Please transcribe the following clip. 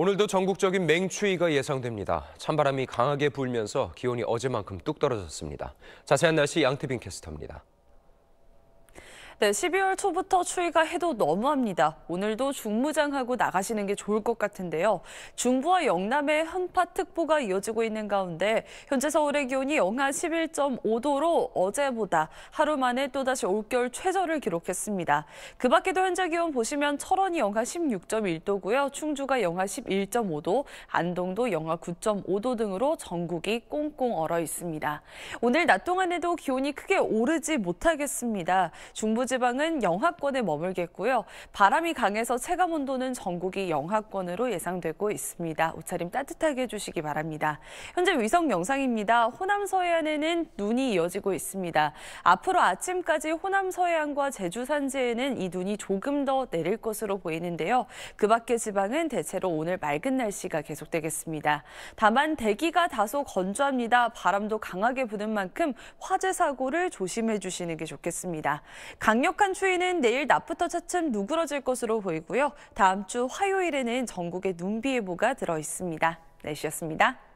오늘도 전국적인 맹추위가 예상됩니다. 찬바람이 강하게 불면서 기온이 어제만큼 뚝 떨어졌습니다. 자세한 날씨 양태빈 캐스터입니다. 네, 12월 초부터 추위가 해도 너무합니다. 오늘도 중무장하고 나가시는 게 좋을 것 같은데요. 중부와 영남에 한파특보가 이어지고 있는 가운데 현재 서울의 기온이 영하 11.5도로 어제보다 하루 만에 또다시 올겨울 최저를 기록했습니다. 그 밖에도 현재 기온 보시면 철원이 영하 16.1도고요. 충주가 영하 11.5도, 안동도 영하 9.5도 등으로 전국이 꽁꽁 얼어 있습니다. 오늘 낮 동안에도 기온이 크게 오르지 못하겠습니다. 중부 지방은 영하권에 머물겠고요. 바람이 강해서 체감 온도는 전국이 영하권으로 예상되고 있습니다. 옷차림 따뜻하게 해주시기 바랍니다. 현재 위성 영상입니다. 호남 서해안에는 눈이 이어지고 있습니다. 앞으로 아침까지 호남 서해안과 제주 산지에는 이 눈이 조금 더 내릴 것으로 보이는데요. 그 밖의 지방은 대체로 오늘 맑은 날씨가 계속되겠습니다. 다만 대기가 다소 건조합니다. 바람도 강하게 부는 만큼 화재 사고를 조심해 주시는 게 좋겠습니다. 강 강력한 추위는 내일 낮부터 차츰 누그러질 것으로 보이고요. 다음 주 화요일에는 전국에 눈비 예보가 들어 있습니다. 날씨였습니다. 네,